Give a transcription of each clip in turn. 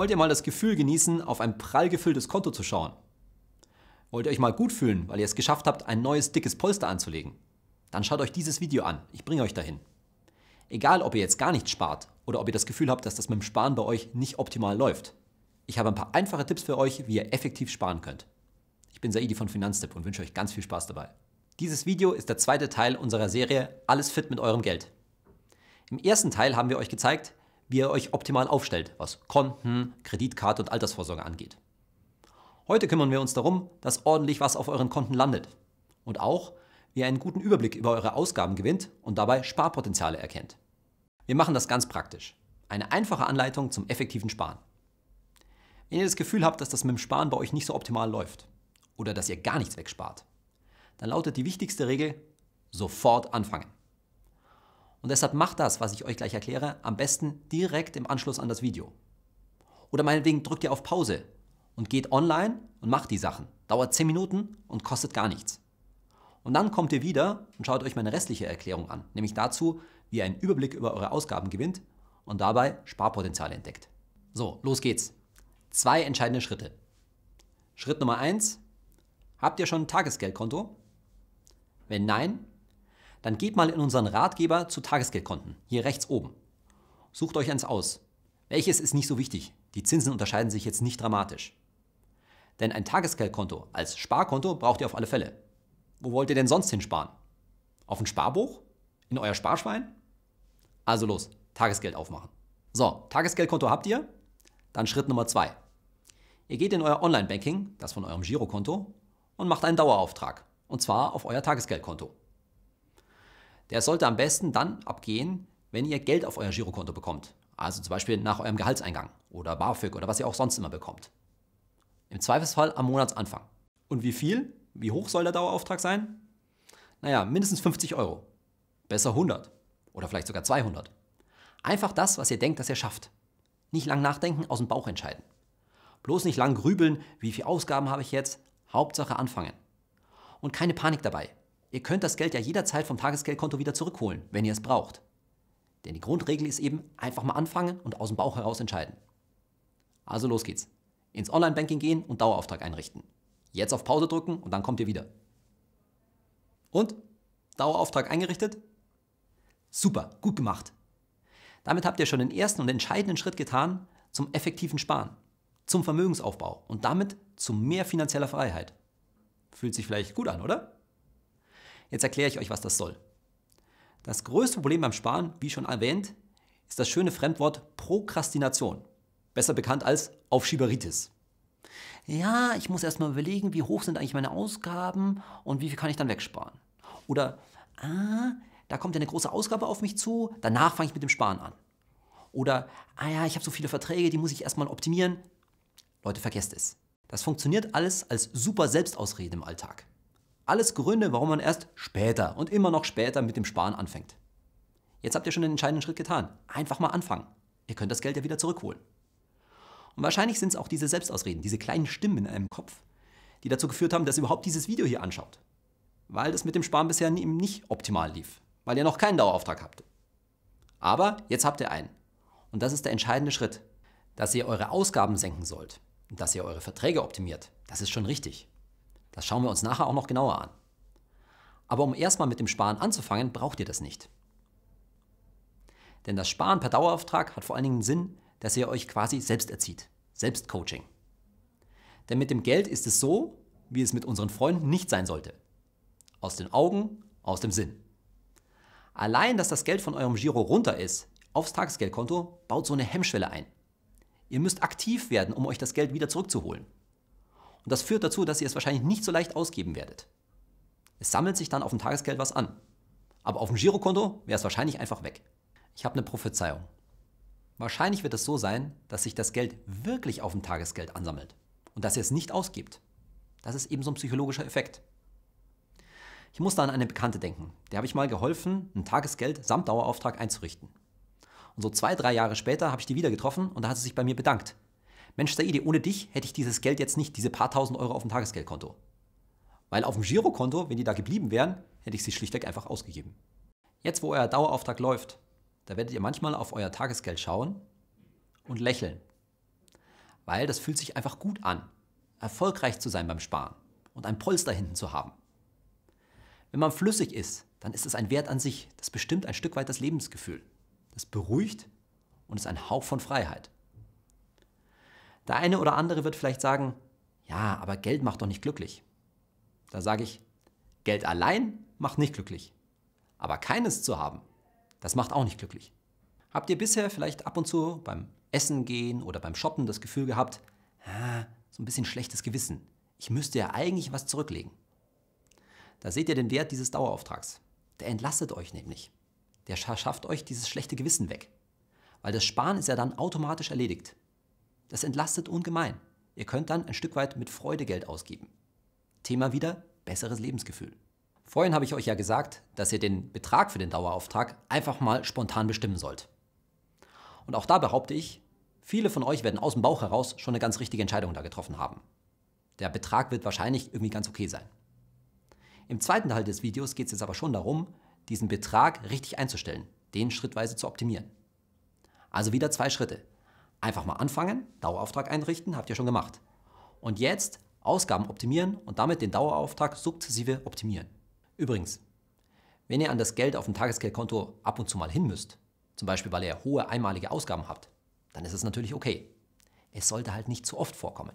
Wollt ihr mal das Gefühl genießen, auf ein prall gefülltes Konto zu schauen? Wollt ihr euch mal gut fühlen, weil ihr es geschafft habt, ein neues dickes Polster anzulegen? Dann schaut euch dieses Video an, ich bringe euch dahin. Egal, ob ihr jetzt gar nichts spart oder ob ihr das Gefühl habt, dass das mit dem Sparen bei euch nicht optimal läuft. Ich habe ein paar einfache Tipps für euch, wie ihr effektiv sparen könnt. Ich bin Saidi von Finanztipp und wünsche euch ganz viel Spaß dabei. Dieses Video ist der zweite Teil unserer Serie Alles fit mit eurem Geld. Im ersten Teil haben wir euch gezeigt, wie ihr euch optimal aufstellt, was Konten, Kreditkarte und Altersvorsorge angeht. Heute kümmern wir uns darum, dass ordentlich was auf euren Konten landet. Und auch, wie ihr einen guten Überblick über eure Ausgaben gewinnt und dabei Sparpotenziale erkennt. Wir machen das ganz praktisch. Eine einfache Anleitung zum effektiven Sparen. Wenn ihr das Gefühl habt, dass das mit dem Sparen bei euch nicht so optimal läuft oder dass ihr gar nichts wegspart, dann lautet die wichtigste Regel, sofort anfangen. Und deshalb macht das, was ich euch gleich erkläre, am besten direkt im Anschluss an das Video. Oder meinetwegen drückt ihr auf Pause und geht online und macht die Sachen. Dauert 10 Minuten und kostet gar nichts. Und dann kommt ihr wieder und schaut euch meine restliche Erklärung an, nämlich dazu, wie ihr einen Überblick über eure Ausgaben gewinnt und dabei Sparpotenzial entdeckt. So, los geht's. Zwei entscheidende Schritte. Schritt Nummer eins: Habt ihr schon ein Tagesgeldkonto? Wenn nein, dann geht mal in unseren Ratgeber zu Tagesgeldkonten, hier rechts oben. Sucht euch eins aus. Welches ist nicht so wichtig? Die Zinsen unterscheiden sich jetzt nicht dramatisch. Denn ein Tagesgeldkonto als Sparkonto braucht ihr auf alle Fälle. Wo wollt ihr denn sonst hinsparen? Auf ein Sparbuch? In euer Sparschwein? Also los, Tagesgeld aufmachen. So, Tagesgeldkonto habt ihr? Dann Schritt Nummer zwei. Ihr geht in euer Online-Banking, das von eurem Girokonto, und macht einen Dauerauftrag. Und zwar auf euer Tagesgeldkonto. Der sollte am besten dann abgehen, wenn ihr Geld auf euer Girokonto bekommt. Also zum Beispiel nach eurem Gehaltseingang oder BAföG oder was ihr auch sonst immer bekommt. Im Zweifelsfall am Monatsanfang. Und wie viel? Wie hoch soll der Dauerauftrag sein? Naja, mindestens 50 Euro. Besser 100. Oder vielleicht sogar 200. Einfach das, was ihr denkt, dass ihr schafft. Nicht lang nachdenken, aus dem Bauch entscheiden. Bloß nicht lang grübeln, wie viele Ausgaben habe ich jetzt. Hauptsache anfangen. Und keine Panik dabei. Ihr könnt das Geld ja jederzeit vom Tagesgeldkonto wieder zurückholen, wenn ihr es braucht. Denn die Grundregel ist eben einfach mal anfangen und aus dem Bauch heraus entscheiden. Also los geht's. Ins Online-Banking gehen und Dauerauftrag einrichten. Jetzt auf Pause drücken und dann kommt ihr wieder. Und? Dauerauftrag eingerichtet? Super, gut gemacht. Damit habt ihr schon den ersten und entscheidenden Schritt getan zum effektiven Sparen, zum Vermögensaufbau und damit zu mehr finanzieller Freiheit. Fühlt sich vielleicht gut an, oder? Jetzt erkläre ich euch, was das soll. Das größte Problem beim Sparen, wie schon erwähnt, ist das schöne Fremdwort Prokrastination, besser bekannt als Aufschieberitis. Ja, ich muss erstmal überlegen, wie hoch sind eigentlich meine Ausgaben und wie viel kann ich dann wegsparen. Oder, ah, da kommt ja eine große Ausgabe auf mich zu, danach fange ich mit dem Sparen an. Oder, ah ja, ich habe so viele Verträge, die muss ich erstmal optimieren. Leute, vergesst es. Das funktioniert alles als super Selbstausrede im Alltag. Alles Gründe, warum man erst später und immer noch später mit dem Sparen anfängt. Jetzt habt ihr schon den entscheidenden Schritt getan. Einfach mal anfangen. Ihr könnt das Geld ja wieder zurückholen. Und wahrscheinlich sind es auch diese Selbstausreden, diese kleinen Stimmen in einem Kopf, die dazu geführt haben, dass ihr überhaupt dieses Video hier anschaut. Weil das mit dem Sparen bisher eben nicht optimal lief. Weil ihr noch keinen Dauerauftrag habt. Aber jetzt habt ihr einen. Und das ist der entscheidende Schritt. Dass ihr eure Ausgaben senken sollt. Dass ihr eure Verträge optimiert. Das ist schon richtig. Das schauen wir uns nachher auch noch genauer an. Aber um erstmal mit dem Sparen anzufangen, braucht ihr das nicht. Denn das Sparen per Dauerauftrag hat vor allen Dingen Sinn, dass ihr euch quasi selbst erzieht. Selbstcoaching. Denn mit dem Geld ist es so, wie es mit unseren Freunden nicht sein sollte. Aus den Augen, aus dem Sinn. Allein, dass das Geld von eurem Giro runter ist, aufs Tagesgeldkonto, baut so eine Hemmschwelle ein. Ihr müsst aktiv werden, um euch das Geld wieder zurückzuholen. Und das führt dazu, dass ihr es wahrscheinlich nicht so leicht ausgeben werdet. Es sammelt sich dann auf dem Tagesgeld was an. Aber auf dem Girokonto wäre es wahrscheinlich einfach weg. Ich habe eine Prophezeiung. Wahrscheinlich wird es so sein, dass sich das Geld wirklich auf dem Tagesgeld ansammelt und dass ihr es nicht ausgibt. Das ist eben so ein psychologischer Effekt. Ich muss da an eine Bekannte denken. Der habe ich mal geholfen, ein Tagesgeld samt Dauerauftrag einzurichten. Und so zwei, drei Jahre später habe ich die wieder getroffen und da hat sie sich bei mir bedankt, Mensch, Saidi, ohne dich hätte ich dieses Geld jetzt nicht, diese paar tausend Euro auf dem Tagesgeldkonto. Weil auf dem Girokonto, wenn die da geblieben wären, hätte ich sie schlichtweg einfach ausgegeben. Jetzt, wo euer Dauerauftrag läuft, da werdet ihr manchmal auf euer Tagesgeld schauen und lächeln. Weil das fühlt sich einfach gut an, erfolgreich zu sein beim Sparen und ein Polster hinten zu haben. Wenn man flüssig ist, dann ist es ein Wert an sich, das bestimmt ein Stück weit das Lebensgefühl. Das beruhigt und ist ein Hauch von Freiheit. Der eine oder andere wird vielleicht sagen, ja, aber Geld macht doch nicht glücklich. Da sage ich, Geld allein macht nicht glücklich. Aber keines zu haben, das macht auch nicht glücklich. Habt ihr bisher vielleicht ab und zu beim Essen gehen oder beim Shoppen das Gefühl gehabt, ah, so ein bisschen schlechtes Gewissen, ich müsste ja eigentlich was zurücklegen? Da seht ihr den Wert dieses Dauerauftrags. Der entlastet euch nämlich. Der schafft euch dieses schlechte Gewissen weg. Weil das Sparen ist ja dann automatisch erledigt. Das entlastet ungemein. Ihr könnt dann ein Stück weit mit Freude Geld ausgeben. Thema wieder besseres Lebensgefühl. Vorhin habe ich euch ja gesagt, dass ihr den Betrag für den Dauerauftrag einfach mal spontan bestimmen sollt. Und auch da behaupte ich, viele von euch werden aus dem Bauch heraus schon eine ganz richtige Entscheidung da getroffen haben. Der Betrag wird wahrscheinlich irgendwie ganz okay sein. Im zweiten Teil des Videos geht es jetzt aber schon darum, diesen Betrag richtig einzustellen, den schrittweise zu optimieren. Also wieder zwei Schritte. Einfach mal anfangen, Dauerauftrag einrichten, habt ihr schon gemacht. Und jetzt Ausgaben optimieren und damit den Dauerauftrag sukzessive optimieren. Übrigens, wenn ihr an das Geld auf dem Tagesgeldkonto ab und zu mal hin müsst, zum Beispiel weil ihr hohe einmalige Ausgaben habt, dann ist es natürlich okay. Es sollte halt nicht zu oft vorkommen.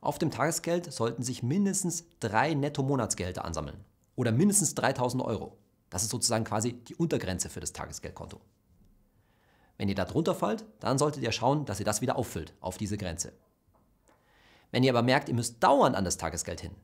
Auf dem Tagesgeld sollten sich mindestens drei Netto-Monatsgehälter ansammeln oder mindestens 3000 Euro. Das ist sozusagen quasi die Untergrenze für das Tagesgeldkonto. Wenn ihr da drunter fallt, dann solltet ihr schauen, dass ihr das wieder auffüllt auf diese Grenze. Wenn ihr aber merkt, ihr müsst dauernd an das Tagesgeld hin,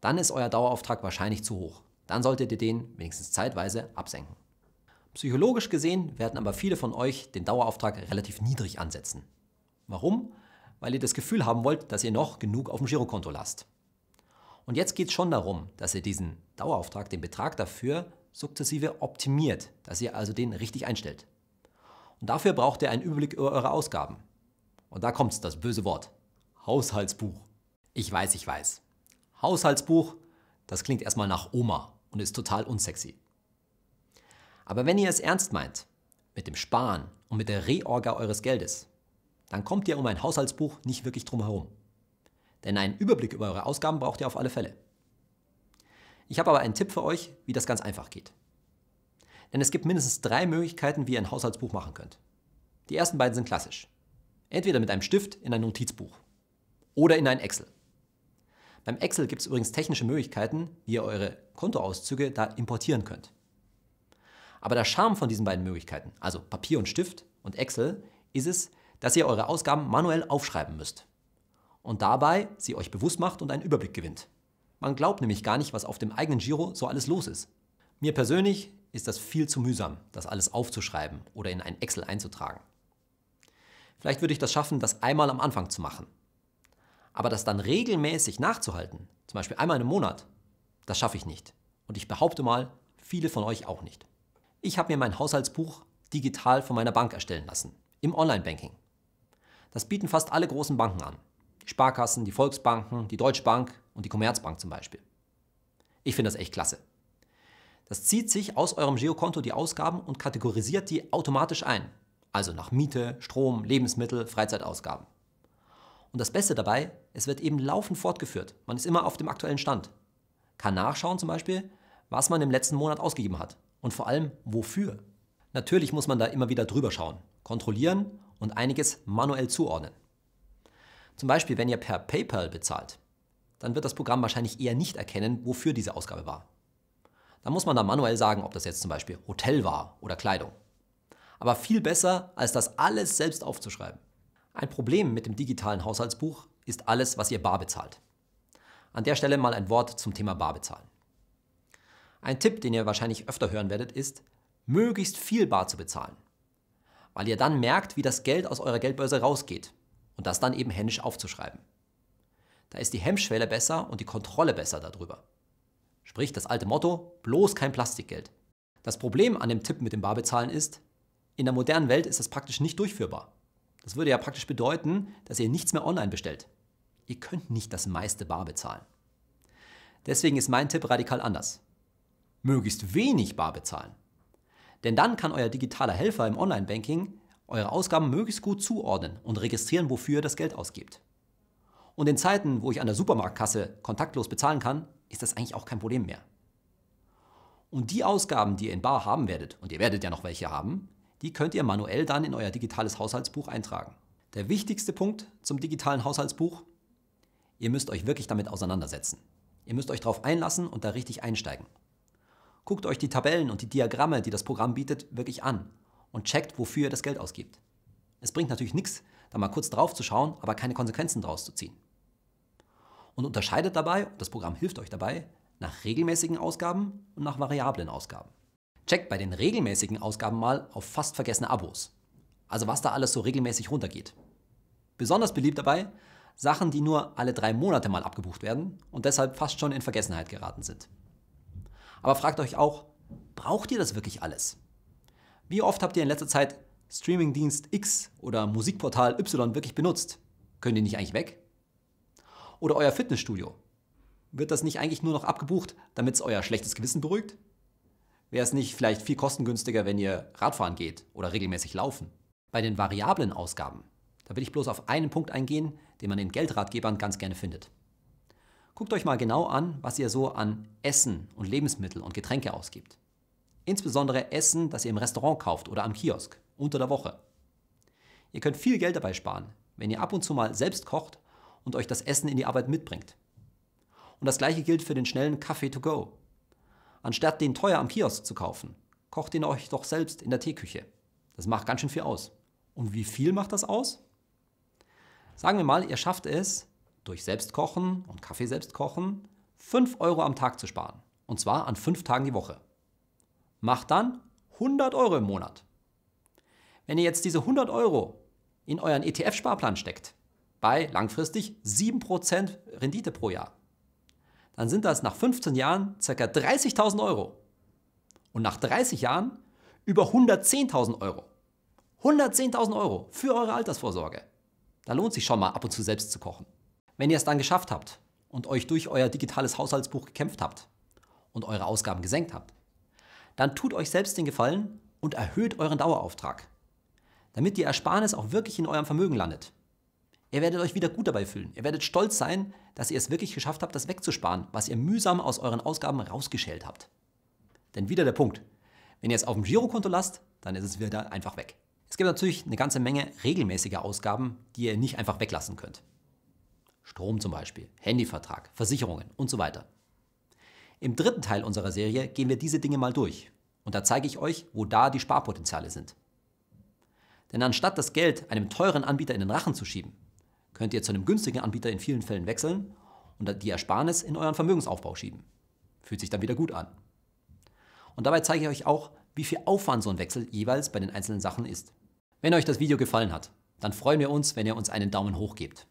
dann ist euer Dauerauftrag wahrscheinlich zu hoch. Dann solltet ihr den wenigstens zeitweise absenken. Psychologisch gesehen werden aber viele von euch den Dauerauftrag relativ niedrig ansetzen. Warum? Weil ihr das Gefühl haben wollt, dass ihr noch genug auf dem Girokonto lasst. Und jetzt geht es schon darum, dass ihr diesen Dauerauftrag, den Betrag dafür sukzessive optimiert, dass ihr also den richtig einstellt. Und dafür braucht ihr einen Überblick über eure Ausgaben. Und da kommt das böse Wort. Haushaltsbuch. Ich weiß, ich weiß. Haushaltsbuch, das klingt erstmal nach Oma und ist total unsexy. Aber wenn ihr es ernst meint, mit dem Sparen und mit der Reorga eures Geldes, dann kommt ihr um ein Haushaltsbuch nicht wirklich drum herum. Denn einen Überblick über eure Ausgaben braucht ihr auf alle Fälle. Ich habe aber einen Tipp für euch, wie das ganz einfach geht. Denn es gibt mindestens drei Möglichkeiten, wie ihr ein Haushaltsbuch machen könnt. Die ersten beiden sind klassisch. Entweder mit einem Stift in ein Notizbuch oder in ein Excel. Beim Excel gibt es übrigens technische Möglichkeiten, wie ihr eure Kontoauszüge da importieren könnt. Aber der Charme von diesen beiden Möglichkeiten, also Papier und Stift und Excel, ist es, dass ihr eure Ausgaben manuell aufschreiben müsst. Und dabei sie euch bewusst macht und einen Überblick gewinnt. Man glaubt nämlich gar nicht, was auf dem eigenen Giro so alles los ist. Mir persönlich ist das viel zu mühsam, das alles aufzuschreiben oder in ein Excel einzutragen. Vielleicht würde ich das schaffen, das einmal am Anfang zu machen. Aber das dann regelmäßig nachzuhalten, zum Beispiel einmal im Monat, das schaffe ich nicht. Und ich behaupte mal, viele von euch auch nicht. Ich habe mir mein Haushaltsbuch digital von meiner Bank erstellen lassen, im Online-Banking. Das bieten fast alle großen Banken an. Die Sparkassen, die Volksbanken, die Deutsche Bank und die Commerzbank zum Beispiel. Ich finde das echt klasse. Das zieht sich aus eurem Geokonto die Ausgaben und kategorisiert die automatisch ein. Also nach Miete, Strom, Lebensmittel, Freizeitausgaben. Und das Beste dabei, es wird eben laufend fortgeführt. Man ist immer auf dem aktuellen Stand. Kann nachschauen zum Beispiel, was man im letzten Monat ausgegeben hat. Und vor allem, wofür. Natürlich muss man da immer wieder drüber schauen, kontrollieren und einiges manuell zuordnen. Zum Beispiel, wenn ihr per PayPal bezahlt, dann wird das Programm wahrscheinlich eher nicht erkennen, wofür diese Ausgabe war. Da muss man dann manuell sagen, ob das jetzt zum Beispiel Hotel war oder Kleidung. Aber viel besser, als das alles selbst aufzuschreiben. Ein Problem mit dem digitalen Haushaltsbuch ist alles, was ihr bar bezahlt. An der Stelle mal ein Wort zum Thema bar bezahlen. Ein Tipp, den ihr wahrscheinlich öfter hören werdet, ist, möglichst viel bar zu bezahlen. Weil ihr dann merkt, wie das Geld aus eurer Geldbörse rausgeht und das dann eben händisch aufzuschreiben. Da ist die Hemmschwelle besser und die Kontrolle besser darüber. Sprich das alte Motto, bloß kein Plastikgeld. Das Problem an dem Tipp mit dem Barbezahlen ist, in der modernen Welt ist das praktisch nicht durchführbar. Das würde ja praktisch bedeuten, dass ihr nichts mehr online bestellt. Ihr könnt nicht das meiste bar bezahlen. Deswegen ist mein Tipp radikal anders. Möglichst wenig bar bezahlen. Denn dann kann euer digitaler Helfer im Online-Banking eure Ausgaben möglichst gut zuordnen und registrieren, wofür ihr das Geld ausgibt. Und in Zeiten, wo ich an der Supermarktkasse kontaktlos bezahlen kann, ist das eigentlich auch kein Problem mehr. Und die Ausgaben, die ihr in Bar haben werdet, und ihr werdet ja noch welche haben, die könnt ihr manuell dann in euer digitales Haushaltsbuch eintragen. Der wichtigste Punkt zum digitalen Haushaltsbuch, ihr müsst euch wirklich damit auseinandersetzen. Ihr müsst euch darauf einlassen und da richtig einsteigen. Guckt euch die Tabellen und die Diagramme, die das Programm bietet, wirklich an und checkt, wofür ihr das Geld ausgibt. Es bringt natürlich nichts, da mal kurz drauf zu schauen, aber keine Konsequenzen daraus zu ziehen und unterscheidet dabei, das Programm hilft euch dabei, nach regelmäßigen Ausgaben und nach variablen Ausgaben. Checkt bei den regelmäßigen Ausgaben mal auf fast vergessene Abos. Also was da alles so regelmäßig runtergeht. Besonders beliebt dabei Sachen, die nur alle drei Monate mal abgebucht werden und deshalb fast schon in Vergessenheit geraten sind. Aber fragt euch auch, braucht ihr das wirklich alles? Wie oft habt ihr in letzter Zeit Streamingdienst X oder Musikportal Y wirklich benutzt? Können die nicht eigentlich weg? oder euer Fitnessstudio? Wird das nicht eigentlich nur noch abgebucht, damit es euer schlechtes Gewissen beruhigt? Wäre es nicht vielleicht viel kostengünstiger, wenn ihr Radfahren geht oder regelmäßig laufen? Bei den variablen Ausgaben, da will ich bloß auf einen Punkt eingehen, den man den Geldratgebern ganz gerne findet. Guckt euch mal genau an, was ihr so an Essen und Lebensmittel und Getränke ausgibt. Insbesondere Essen, das ihr im Restaurant kauft oder am Kiosk, unter der Woche. Ihr könnt viel Geld dabei sparen, wenn ihr ab und zu mal selbst kocht und euch das Essen in die Arbeit mitbringt. Und das gleiche gilt für den schnellen Kaffee to go. Anstatt den teuer am Kiosk zu kaufen, kocht ihn euch doch selbst in der Teeküche. Das macht ganz schön viel aus. Und wie viel macht das aus? Sagen wir mal, ihr schafft es, durch Selbstkochen und Kaffee selbst kochen, 5 Euro am Tag zu sparen. Und zwar an 5 Tagen die Woche. Macht dann 100 Euro im Monat. Wenn ihr jetzt diese 100 Euro in euren ETF-Sparplan steckt, bei langfristig 7% Rendite pro Jahr. Dann sind das nach 15 Jahren ca. 30.000 Euro. Und nach 30 Jahren über 110.000 Euro. 110.000 Euro für eure Altersvorsorge. Da lohnt sich schon mal ab und zu selbst zu kochen. Wenn ihr es dann geschafft habt und euch durch euer digitales Haushaltsbuch gekämpft habt und eure Ausgaben gesenkt habt, dann tut euch selbst den Gefallen und erhöht euren Dauerauftrag, damit die Ersparnis auch wirklich in eurem Vermögen landet Ihr werdet euch wieder gut dabei fühlen. Ihr werdet stolz sein, dass ihr es wirklich geschafft habt, das wegzusparen, was ihr mühsam aus euren Ausgaben rausgeschält habt. Denn wieder der Punkt. Wenn ihr es auf dem Girokonto lasst, dann ist es wieder einfach weg. Es gibt natürlich eine ganze Menge regelmäßiger Ausgaben, die ihr nicht einfach weglassen könnt. Strom zum Beispiel, Handyvertrag, Versicherungen und so weiter. Im dritten Teil unserer Serie gehen wir diese Dinge mal durch. Und da zeige ich euch, wo da die Sparpotenziale sind. Denn anstatt das Geld einem teuren Anbieter in den Rachen zu schieben, könnt ihr zu einem günstigen Anbieter in vielen Fällen wechseln und die Ersparnis in euren Vermögensaufbau schieben. Fühlt sich dann wieder gut an. Und dabei zeige ich euch auch, wie viel Aufwand so ein Wechsel jeweils bei den einzelnen Sachen ist. Wenn euch das Video gefallen hat, dann freuen wir uns, wenn ihr uns einen Daumen hoch gebt.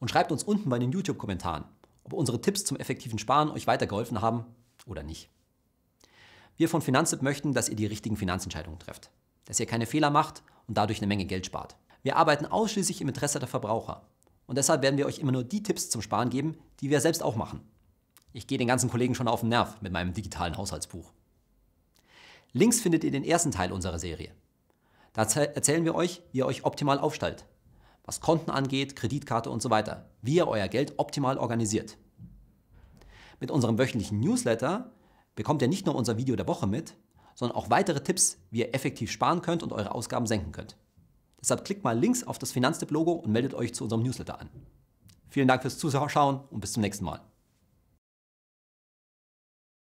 Und schreibt uns unten bei den YouTube-Kommentaren, ob unsere Tipps zum effektiven Sparen euch weitergeholfen haben oder nicht. Wir von Finanztipp möchten, dass ihr die richtigen Finanzentscheidungen trefft, dass ihr keine Fehler macht und dadurch eine Menge Geld spart. Wir arbeiten ausschließlich im Interesse der Verbraucher. Und deshalb werden wir euch immer nur die Tipps zum Sparen geben, die wir selbst auch machen. Ich gehe den ganzen Kollegen schon auf den Nerv mit meinem digitalen Haushaltsbuch. Links findet ihr den ersten Teil unserer Serie. Da erzählen wir euch, wie ihr euch optimal aufstellt. Was Konten angeht, Kreditkarte und so weiter. Wie ihr euer Geld optimal organisiert. Mit unserem wöchentlichen Newsletter bekommt ihr nicht nur unser Video der Woche mit, sondern auch weitere Tipps, wie ihr effektiv sparen könnt und eure Ausgaben senken könnt. Deshalb klickt mal links auf das finanztip logo und meldet euch zu unserem Newsletter an. Vielen Dank fürs Zuschauen und bis zum nächsten Mal.